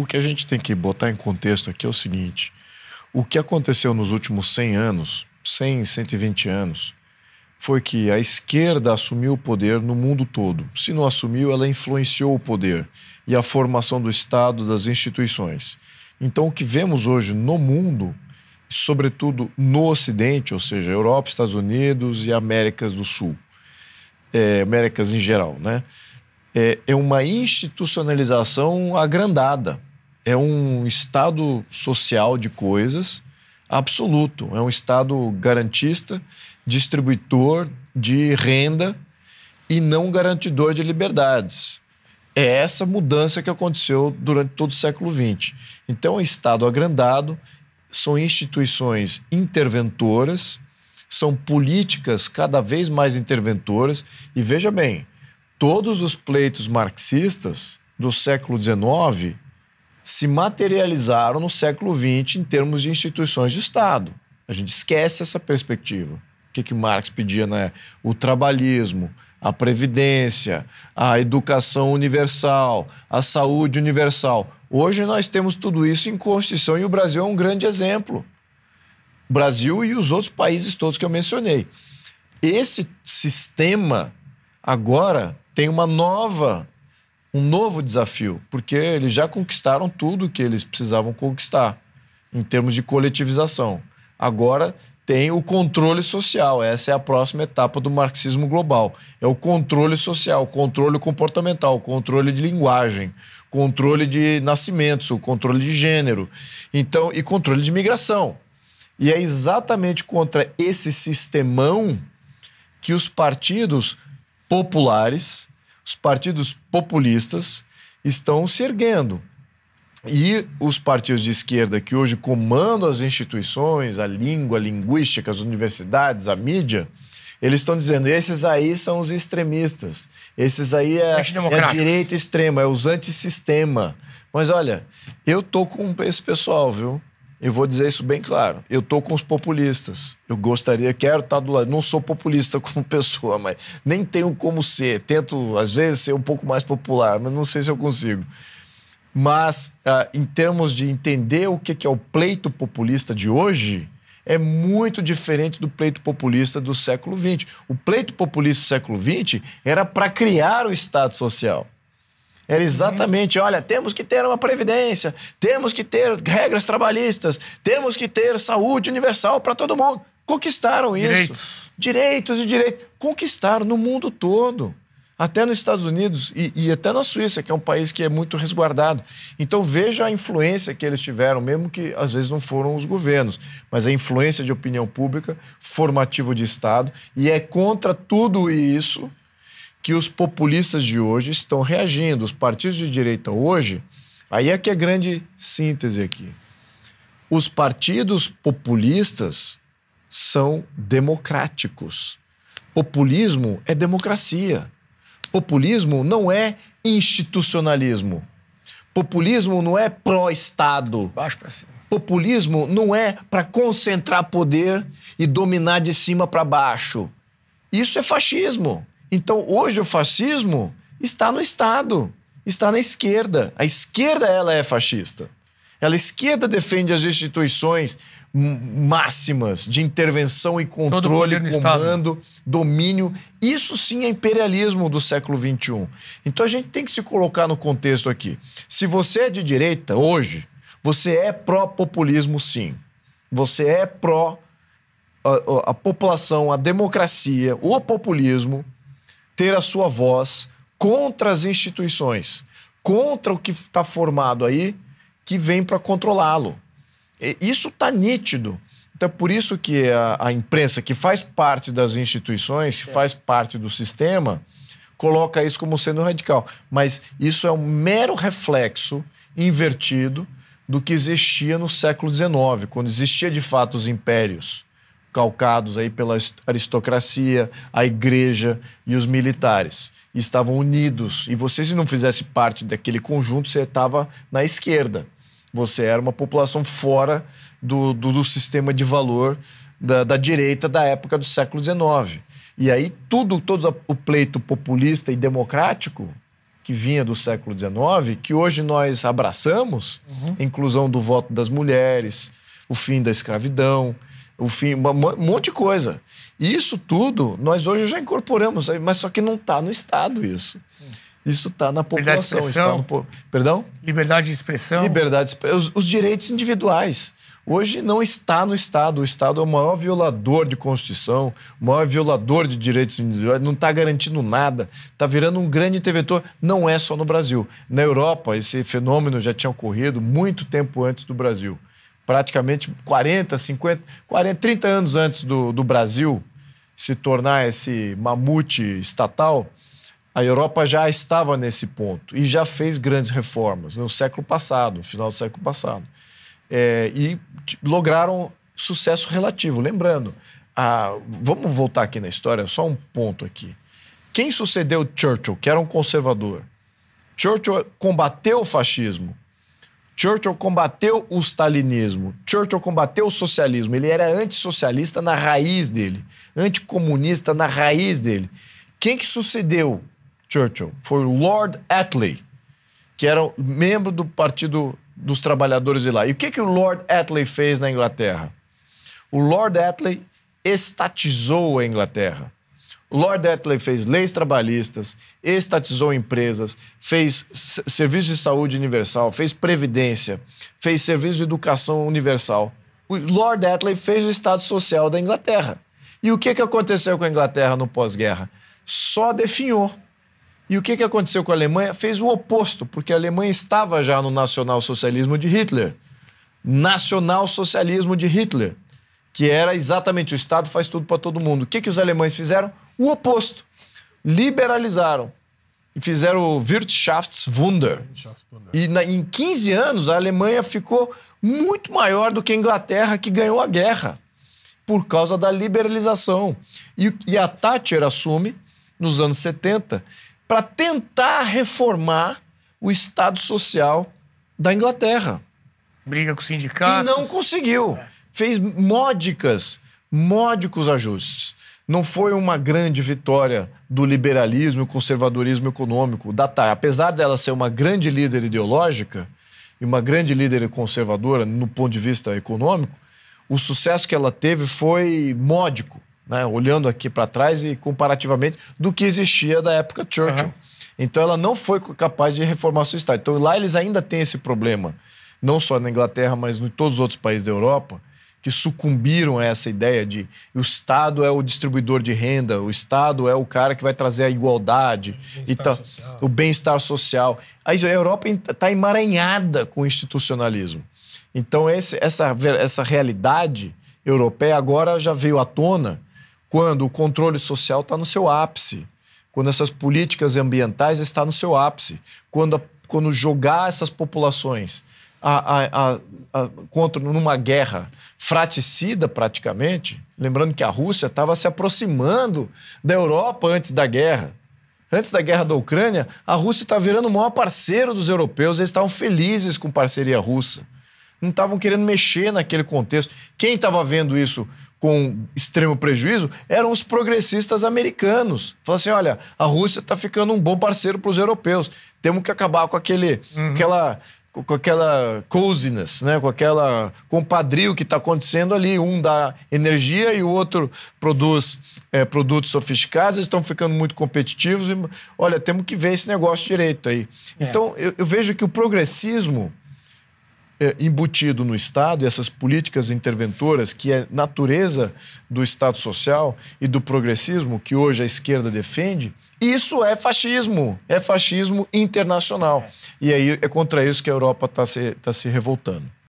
o que a gente tem que botar em contexto aqui é o seguinte: o que aconteceu nos últimos 100 anos, 100, 120 anos, foi que a esquerda assumiu o poder no mundo todo. Se não assumiu, ela influenciou o poder e a formação do Estado, das instituições. Então, o que vemos hoje no mundo, sobretudo no Ocidente, ou seja, Europa, Estados Unidos e Américas do Sul, é, Américas em geral, né? é, é uma institucionalização agrandada é um estado social de coisas absoluto. É um Estado garantista, distribuidor de renda e não garantidor de liberdades. É essa mudança que aconteceu durante todo o século XX. Então, é um Estado agrandado, são instituições interventoras, são políticas cada vez mais interventoras. E veja bem, todos os pleitos marxistas do século XIX se materializaram no século XX em termos de instituições de Estado. A gente esquece essa perspectiva. O que, que Marx pedia, né? O trabalhismo, a previdência, a educação universal, a saúde universal. Hoje nós temos tudo isso em Constituição e o Brasil é um grande exemplo. Brasil e os outros países todos que eu mencionei. Esse sistema agora tem uma nova um novo desafio, porque eles já conquistaram tudo que eles precisavam conquistar em termos de coletivização. Agora tem o controle social. Essa é a próxima etapa do marxismo global. É o controle social, controle comportamental, controle de linguagem, controle de nascimentos, o controle de gênero, então e controle de migração. E é exatamente contra esse sistemão que os partidos populares os partidos populistas estão se erguendo. E os partidos de esquerda que hoje comandam as instituições, a língua, a linguística, as universidades, a mídia, eles estão dizendo: esses aí são os extremistas, esses aí é, é a direita extrema, é os antissistema. Mas olha, eu tô com esse pessoal, viu? Eu vou dizer isso bem claro. Eu tô com os populistas. Eu gostaria, quero estar tá do lado. Não sou populista como pessoa, mas nem tenho como ser. Tento, às vezes, ser um pouco mais popular, mas não sei se eu consigo. Mas, ah, em termos de entender o que é o pleito populista de hoje, é muito diferente do pleito populista do século XX. O pleito populista do século XX era para criar o Estado Social. Era exatamente, uhum. olha, temos que ter uma previdência, temos que ter regras trabalhistas, temos que ter saúde universal para todo mundo. Conquistaram isso. Direitos. Direitos e direitos. Conquistaram no mundo todo. Até nos Estados Unidos e, e até na Suíça, que é um país que é muito resguardado. Então veja a influência que eles tiveram, mesmo que às vezes não foram os governos, mas a influência de opinião pública, formativo de Estado, e é contra tudo isso que os populistas de hoje estão reagindo. Os partidos de direita hoje, aí é que é grande síntese aqui. Os partidos populistas são democráticos. Populismo é democracia. Populismo não é institucionalismo. Populismo não é pró-Estado. Baixo para cima. Populismo não é para concentrar poder e dominar de cima para baixo. Isso é fascismo. Então, hoje o fascismo está no Estado, está na esquerda. A esquerda ela é fascista. Ela a esquerda defende as instituições máximas de intervenção e controle, comando, Estado. domínio. Isso sim é imperialismo do século XXI. Então a gente tem que se colocar no contexto aqui. Se você é de direita hoje, você é pró-populismo sim. Você é pró a, a, a população, a democracia, o populismo ter a sua voz contra as instituições, contra o que está formado aí, que vem para controlá-lo. Isso está nítido. Então, é por isso que a, a, imprensa, que faz parte das instituições, que faz parte do sistema, coloca isso como sendo radical. Mas isso é um mero reflexo invertido do que existia no século XIX, quando existia de fato os impérios calcados aí pela aristocracia, a igreja e os militares. E estavam unidos. E você, se não fizesse parte daquele conjunto, você estava na esquerda. Você era uma população fora do, do, do sistema de valor da, da, direita da época do século XIX. E aí tudo, todo o pleito populista e democrático que vinha do século XIX, que hoje nós abraçamos, uhum. inclusão do voto das mulheres, o fim da escravidão, o fim, um monte de coisa. E isso tudo nós hoje já incorporamos, mas só que não está no Estado isso. Isso está na população. Está no po... Perdão? Liberdade de expressão. Liberdade de expressão. Os, os direitos individuais. Hoje não está no Estado. O Estado é o maior violador de Constituição, o maior violador de direitos individuais, não está garantindo nada, está virando um grande interventor. Não é só no Brasil. Na Europa, esse fenômeno já tinha ocorrido muito tempo antes do Brasil praticamente 40, 50, 40, 30 anos antes do, do Brasil se tornar esse mamute estatal, a Europa já estava nesse ponto e já fez grandes reformas no século passado, no final do século passado. É, e lograram sucesso relativo. Lembrando, a, vamos voltar aqui na história, só um ponto aqui. Quem sucedeu Churchill, que era um conservador? Churchill combateu o fascismo, Churchill combateu o stalinismo, Churchill combateu o socialismo, ele era antissocialista na raiz dele, anticomunista na raiz dele. Quem que sucedeu Churchill? Foi o Lord Attlee, que era membro do Partido dos Trabalhadores de lá. E o que, que o Lord Attlee fez na Inglaterra? O Lord Attlee estatizou a Inglaterra. Lord Attlee fez leis trabalhistas, estatizou empresas, fez serviço de saúde universal, fez previdência, fez serviço de educação universal. O Lord Attlee fez o Estado Social da Inglaterra. E o que, que aconteceu com a Inglaterra no pós-guerra? Só definhou. E o que, que aconteceu com a Alemanha? Fez o oposto, porque a Alemanha estava já no nacionalsocialismo de Hitler. Nacionalsocialismo de Hitler, que era exatamente o Estado faz tudo para todo mundo. O que, que os alemães fizeram? o oposto. Liberalizaram e fizeram o Wirtschaftswunder. E na, em 15 anos, a Alemanha ficou muito maior do que a Inglaterra, que ganhou a guerra, por causa da liberalização. E, e a Thatcher assume, nos anos 70, para tentar reformar o Estado Social da Inglaterra. Briga com o sindicato. E não conseguiu. É. Fez módicas, módicos ajustes não foi uma grande vitória do liberalismo e conservadorismo econômico da TAI. Apesar dela ser uma grande líder ideológica e uma grande líder conservadora no ponto de vista econômico, o sucesso que ela teve foi módico, né? olhando aqui para trás e comparativamente do que existia da época Churchill. Uhum. Então ela não foi capaz de reformar seu Estado. Então lá eles ainda têm esse problema, não só na Inglaterra, mas em todos os outros países da Europa, que sucumbiram a essa ideia de o Estado é o distribuidor de renda, o Estado é o cara que vai trazer a igualdade, o bem-estar social. bem social. A Europa está emaranhada com o institucionalismo. Então, esse, essa, essa realidade europeia agora já veio à tona quando o controle social está no seu ápice, quando essas políticas ambientais estão no seu ápice, quando, a, quando jogar essas populações a, a, a, contra numa guerra fraticida praticamente, lembrando que a Rússia estava se aproximando da Europa antes da guerra. Antes da guerra da Ucrânia, a Rússia estava tá virando o maior parceiro dos europeus, eles estavam felizes com parceria russa. Não estavam querendo mexer naquele contexto. Quem estava vendo isso com extremo prejuízo eram os progressistas americanos. Falaram assim: olha, a Rússia está ficando um bom parceiro para os europeus. Temos que acabar com aquele, uhum. aquela, com aquela coziness, né? com aquela compadrio que está acontecendo ali. Um dá energia e o outro produz é, produtos sofisticados, eles estão ficando muito competitivos. E, olha, temos que ver esse negócio direito aí. É. Então, eu, eu vejo que o progressismo é, embutido no Estado e essas políticas interventoras, que é natureza do Estado social e do progressismo que hoje a esquerda defende, isso é fascismo, é fascismo internacional. É. E aí é contra isso que a Europa está se, tá se revoltando.